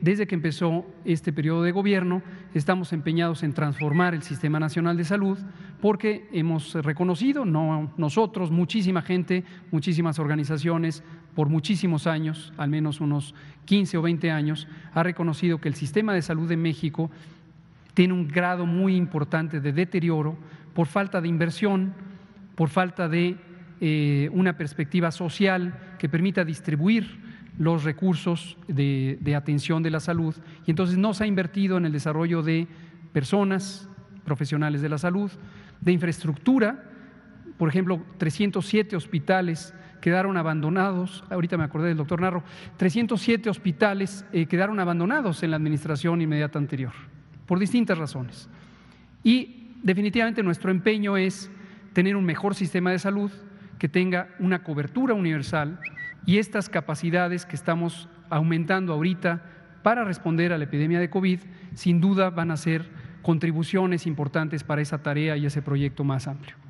desde que empezó este periodo de gobierno, estamos empeñados en transformar el Sistema Nacional de Salud porque hemos reconocido, no nosotros, muchísima gente, muchísimas organizaciones, por muchísimos años, al menos unos 15 o 20 años, ha reconocido que el sistema de salud de México tiene un grado muy importante de deterioro por falta de inversión, por falta de eh, una perspectiva social que permita distribuir los recursos de, atención de la salud y entonces no se ha invertido en el desarrollo de personas profesionales de la salud, de infraestructura, por ejemplo, 307 hospitales quedaron abandonados, ahorita me acordé del doctor Narro, 307 hospitales eh, quedaron abandonados en la administración inmediata anterior, por distintas razones. Y definitivamente nuestro empeño es tener un mejor sistema de salud que tenga una cobertura universal y estas capacidades que estamos aumentando ahorita para responder a la epidemia de COVID, sin duda van a ser contribuciones importantes para esa tarea y ese proyecto más amplio.